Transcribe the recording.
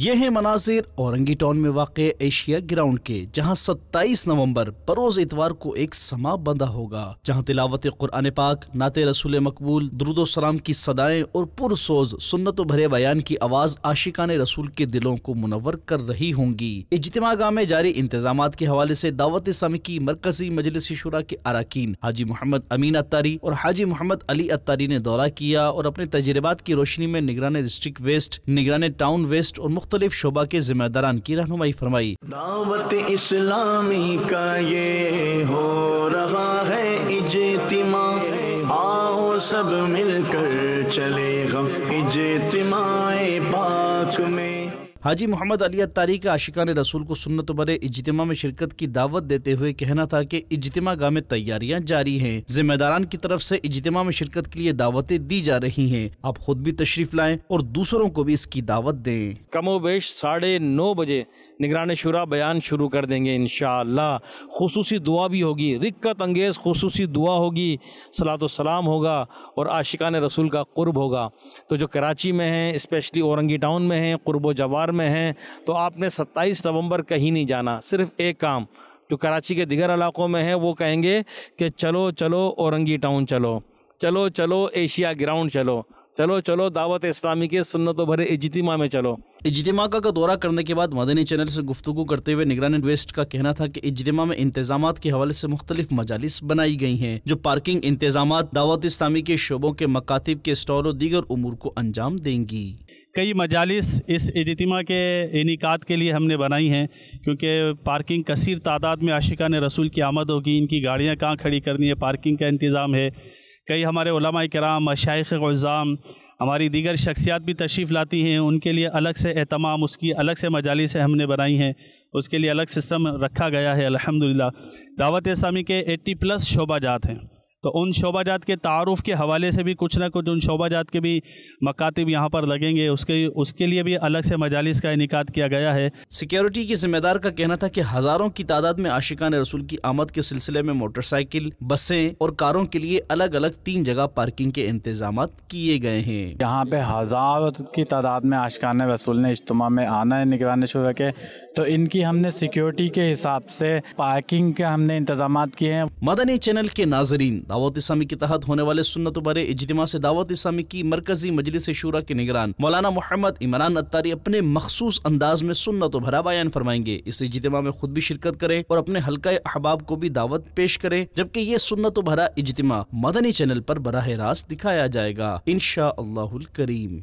ये है मनाजिर औरंगी टाउन में वाक़ एशिया ग्राउंड के जहां 27 नवंबर बरोज इतवार को एक समा बंदा होगा जहां तिलावत कुरान पाक नाते रसूल मकबूल सलाम की सदाएं और पुरसोज सुन्नत भरे बयान की आवाज़ आशिकान रसूल के दिलों को मुनवर कर रही होंगी इजतमागाह में जारी इंतजाम के हवाले से दावत समी की मरकजी मजलिस शुरा के अरकान हाजी मोहम्मद अमीन अतारी और हाजी मोहम्मद अली अतारी ने दौरा किया और अपने तजर्बात की रोशनी में निगरान डिस्ट्रिक्ट वेस्ट निगरान टाउन वेस्ट और मुख्तलिफ शोबा के जिम्मेदारान की रहनुमाई फरमाई दावत इस्लामी का ये हो रहा है इजतिमा आओ सब मिलकर चले गम इजतिमाए पाक में हाजी मोहम्मद अली अतारी आशिका ने रसूल को सुन्नत बरे इजतमा में शिरकत की दावत देते हुए कहना था कि इजतमा गाह में तैयारियां जारी हैं जिम्मेदारान की तरफ से इजतमा में शिरकत के लिए दावतें दी जा रही हैं आप खुद भी तशरीफ लाएं और दूसरों को भी इसकी दावत दें कमोबेश साढ़े नौ बजे निगरान शुरा बयान शुरू कर देंगे इन खसूसी दुआ भी होगी रिक्कत अंगेज़ खसूसी दुआ होगी सलात सलाम होगा और आशिकान रसूल का क़ुरब होगा तो जो कराची में हैं इस्पेशली औरंगी टाउन में हैं क़ुरब जवार में हैं तो आपने सत्ताईस नवंबर कहीं नहीं जाना सिर्फ़ एक काम जो कराची के दिगर इलाक़ों में है वो कहेंगे कि चलो चलो औरंगी टाउन चलो चलो चलो एशिया ग्राउंड चलो चलो चलो दावत इस्लामी के सुन्नतों भरे इजतिमा में चलो इजतिमा का दौरा करने के बाद मदनी चैनल से गुफ्तु करते हुए निगरानी वेस्ट का कहना था कि इजतिमा में इंतजाम के हवाले से मुख्तलिफ मजालिस बनाई गई हैं जो पार्किंग इंतजाम दावत इस्लामी के शोबों के मकातब के स्टॉल और दीगर उमूर को अंजाम देंगी कई मजालिस इस इजतिमा के इनका के लिए हमने बनाई हैं क्योंकि पार्किंग कसर तादाद में आशिका ने रसूल की आमद होगी इनकी गाड़ियाँ कहाँ खड़ी करनी है पार्किंग का इंतज़ाम है कई हमारे उलमा कराम शाइख हमारी दीगर शख्सियात भी तशरीफ़ लाती हैं उनके लिए अलग से अहतमाम उसकी अलग से मजालिस हमने बनाई हैं उसके लिए अलग सिस्टम रखा गया है अलहमदिल्ला दावत इस्लामी के 80 प्लस शोबा जात हैं तो उन जात के तारुफ के हवाले से भी कुछ ना कुछ उन जात के भी मकातब यहाँ पर लगेंगे उसके उसके लिए भी अलग से मजालिस का इनका किया गया है सिक्योरिटी की जिम्मेदार का कहना था कि हज़ारों की तादाद में आशिकान रसूल की आमद के सिलसिले में मोटरसाइकिल बसें और कारों के लिए अलग अलग तीन जगह पार्किंग के इंतजाम किए गए हैं यहाँ पे हज़ारों की तादाद में आशिकान रसूल ने इज्तम में आना है निगरानी शुरू के तो इनकी हमने सिक्योरिटी के हिसाब से पार्किंग के हमने इंतजाम किए हैं मदनी चैनल के नाजरीन दावत इस्लामी के तहत होने वाले सुन्नत बर इजतमा से दावत इस्लामी की मरकजी मजलिस शुरा के निगरान मौलाना मोहम्मद इमरान अत्तारी अपने मखसूस अंदाज में सुन्नत भरा बयान फरमाएंगे इस इजतमा में खुद भी शिरकत करें और अपने हल्का अहबाब को भी दावत पेश करें जबकि ये सुन्नत भरा इजतमा मदनी चैनल पर बरह रास्त दिखाया जाएगा इन करीम